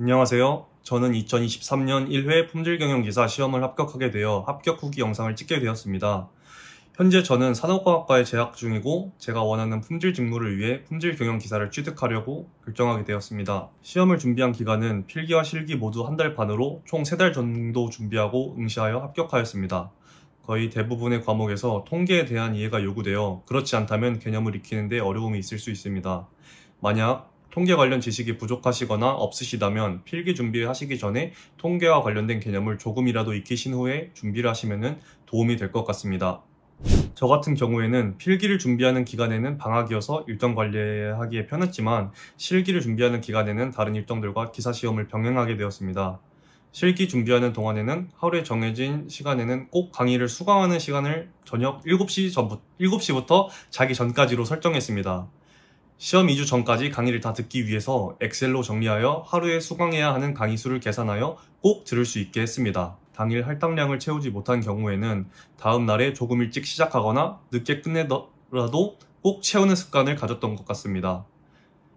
안녕하세요. 저는 2023년 1회 품질경영기사 시험을 합격하게 되어 합격 후기 영상을 찍게 되었습니다. 현재 저는 산업과학과에 재학 중이고 제가 원하는 품질 직무를 위해 품질 경영 기사를 취득하려고 결정하게 되었습니다. 시험을 준비한 기간은 필기와 실기 모두 한 달 반으로 총 세 달 정도 준비하고 응시하여 합격하였습니다. 거의 대부분의 과목에서 통계에 대한 이해가 요구되어 그렇지 않다면 개념을 익히는데 어려움이 있을 수 있습니다. 만약 통계 관련 지식이 부족하시거나 없으시다면 필기 준비하시기 전에 통계와 관련된 개념을 조금이라도 익히신 후에 준비를 하시면 도움이 될 것 같습니다. 저 같은 경우에는 필기를 준비하는 기간에는 방학이어서 일정 관리하기에 편했지만 실기를 준비하는 기간에는 다른 일정들과 기사 시험을 병행하게 되었습니다. 실기 준비하는 동안에는 하루에 정해진 시간에는 꼭 강의를 수강하는 시간을 저녁 7시 전부, 7시부터 자기 전까지로 설정했습니다. 시험 2주 전까지 강의를 다 듣기 위해서 엑셀로 정리하여 하루에 수강해야 하는 강의 수를 계산하여 꼭 들을 수 있게 했습니다. 당일 할당량을 채우지 못한 경우에는 다음 날에 조금 일찍 시작하거나 늦게 끝내더라도 꼭 채우는 습관을 가졌던 것 같습니다.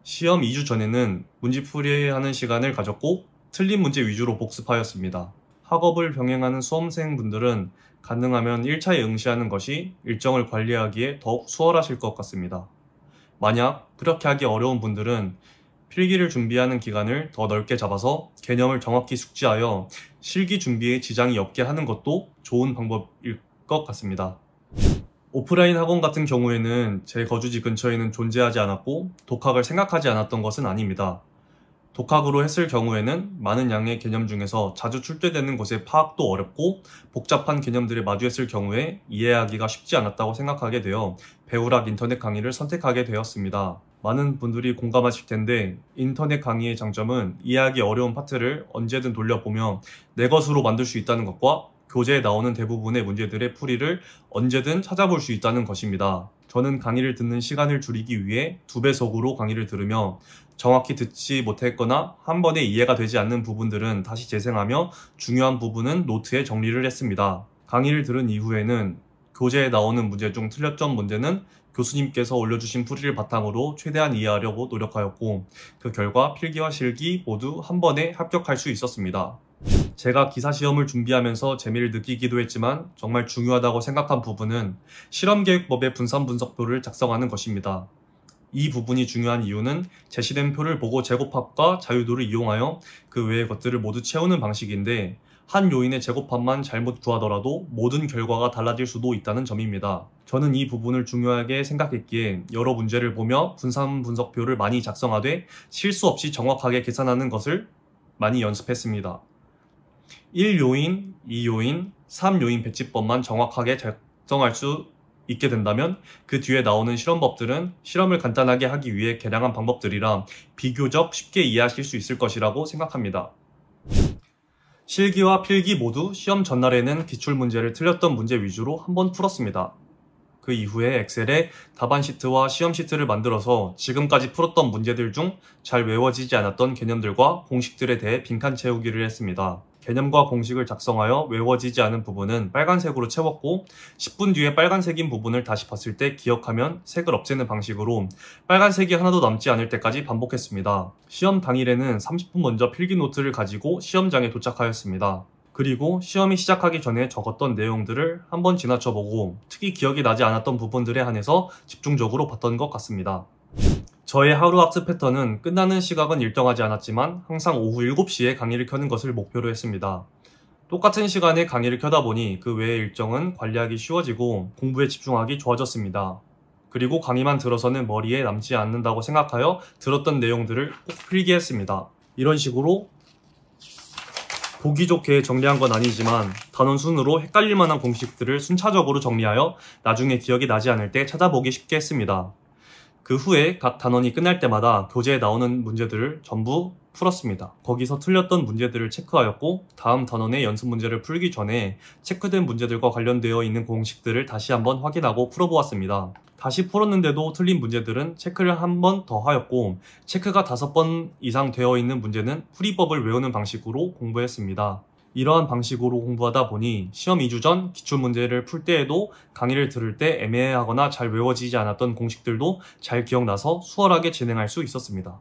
시험 2주 전에는 문제풀이하는 시간을 가졌고 틀린 문제 위주로 복습하였습니다. 학업을 병행하는 수험생분들은 가능하면 1차에 응시하는 것이 일정을 관리하기에 더욱 수월하실 것 같습니다. 만약 그렇게 하기 어려운 분들은 필기를 준비하는 기간을 더 넓게 잡아서 개념을 정확히 숙지하여 실기 준비에 지장이 없게 하는 것도 좋은 방법일 것 같습니다. 오프라인 학원 같은 경우에는 제 거주지 근처에는 존재하지 않았고 독학을 생각하지 않았던 것은 아닙니다. 독학으로 했을 경우에는 많은 양의 개념 중에서 자주 출제되는 것의 파악도 어렵고 복잡한 개념들을 마주했을 경우에 이해하기가 쉽지 않았다고 생각하게 되어 배우락 인터넷 강의를 선택하게 되었습니다. 많은 분들이 공감하실 텐데 인터넷 강의의 장점은 이해하기 어려운 파트를 언제든 돌려보며 내 것으로 만들 수 있다는 것과 교재에 나오는 대부분의 문제들의 풀이를 언제든 찾아볼 수 있다는 것입니다. 저는 강의를 듣는 시간을 줄이기 위해 두 배속으로 강의를 들으며 정확히 듣지 못했거나 한 번에 이해가 되지 않는 부분들은 다시 재생하며 중요한 부분은 노트에 정리를 했습니다. 강의를 들은 이후에는 교재에 나오는 문제 중 틀렸던 문제는 교수님께서 올려주신 풀이를 바탕으로 최대한 이해하려고 노력하였고 그 결과 필기와 실기 모두 한 번에 합격할 수 있었습니다. 제가 기사 시험을 준비하면서 재미를 느끼기도 했지만 정말 중요하다고 생각한 부분은 실험계획법의 분산 분석표를 작성하는 것입니다. 이 부분이 중요한 이유는 제시된 표를 보고 제곱합과 자유도를 이용하여 그 외의 것들을 모두 채우는 방식인데 한 요인의 제곱합만 잘못 구하더라도 모든 결과가 달라질 수도 있다는 점입니다. 저는 이 부분을 중요하게 생각했기에 여러 문제를 보며 분산 분석표를 많이 작성하되 실수 없이 정확하게 계산하는 것을 많이 연습했습니다. 1요인, 2요인, 3요인 배치법만 정확하게 작정할 수 있게 된다면 그 뒤에 나오는 실험법들은 실험을 간단하게 하기 위해 개량한 방법들이라 비교적 쉽게 이해하실 수 있을 것이라고 생각합니다. 실기와 필기 모두 시험 전날에는 기출문제를 틀렸던 문제 위주로 한번 풀었습니다. 그 이후에 엑셀에 답안 시트와 시험 시트를 만들어서 지금까지 풀었던 문제들 중 잘 외워지지 않았던 개념들과 공식들에 대해 빈칸 채우기를 했습니다. 개념과 공식을 작성하여 외워지지 않은 부분은 빨간색으로 채웠고 10분 뒤에 빨간색인 부분을 다시 봤을 때 기억하면 색을 없애는 방식으로 빨간색이 하나도 남지 않을 때까지 반복했습니다. 시험 당일에는 30분 먼저 필기 노트를 가지고 시험장에 도착하였습니다. 그리고 시험이 시작하기 전에 적었던 내용들을 한번 지나쳐보고 특히 기억이 나지 않았던 부분들에 한해서 집중적으로 봤던 것 같습니다. 저의 하루 학습 패턴은 끝나는 시각은 일정하지 않았지만 항상 오후 7시에 강의를 켜는 것을 목표로 했습니다. 똑같은 시간에 강의를 켜다 보니 그 외의 일정은 관리하기 쉬워지고 공부에 집중하기 좋아졌습니다. 그리고 강의만 들어서는 머리에 남지 않는다고 생각하여 들었던 내용들을 꼭 필기했습니다. 이런 식으로 보기 좋게 정리한 건 아니지만 단원순으로 헷갈릴 만한 공식들을 순차적으로 정리하여 나중에 기억이 나지 않을 때 찾아보기 쉽게 했습니다. 그 후에 각 단원이 끝날 때마다 교재에 나오는 문제들을 전부 풀었습니다. 거기서 틀렸던 문제들을 체크하였고 다음 단원의 연습 문제를 풀기 전에 체크된 문제들과 관련되어 있는 공식들을 다시 한번 확인하고 풀어보았습니다. 다시 풀었는데도 틀린 문제들은 체크를 한 번 더 하였고 체크가 다섯 번 이상 되어 있는 문제는 풀이법을 외우는 방식으로 공부했습니다. 이러한 방식으로 공부하다 보니 시험 2주 전 기출문제를 풀 때에도 강의를 들을 때 애매하거나 잘 외워지지 않았던 공식들도 잘 기억나서 수월하게 진행할 수 있었습니다.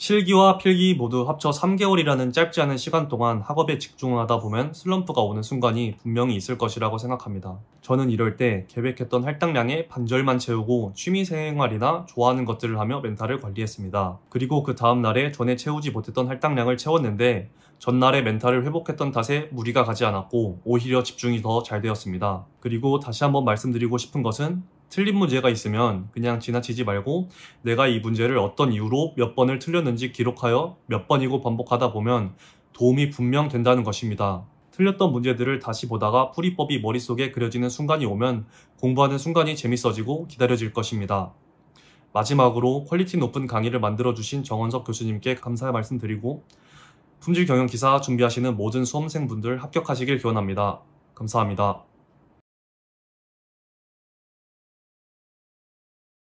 실기와 필기 모두 합쳐 3개월이라는 짧지 않은 시간 동안 학업에 집중하다 보면 슬럼프가 오는 순간이 분명히 있을 것이라고 생각합니다. 저는 이럴 때 계획했던 할당량의 반절만 채우고 취미생활이나 좋아하는 것들을 하며 멘탈을 관리했습니다. 그리고 그 다음날에 전에 채우지 못했던 할당량을 채웠는데 전날에 멘탈을 회복했던 탓에 무리가 가지 않았고 오히려 집중이 더 잘 되었습니다. 그리고 다시 한번 말씀드리고 싶은 것은 틀린 문제가 있으면 그냥 지나치지 말고 내가 이 문제를 어떤 이유로 몇 번을 틀렸는지 기록하여 몇 번이고 반복하다 보면 도움이 분명 된다는 것입니다. 틀렸던 문제들을 다시 보다가 풀이법이 머릿속에 그려지는 순간이 오면 공부하는 순간이 재밌어지고 기다려질 것입니다. 마지막으로 퀄리티 높은 강의를 만들어주신 정원석 교수님께 감사 의 말씀드리고 품질 경영 기사 준비하시는 모든 수험생분들 합격하시길 기원합니다. 감사합니다.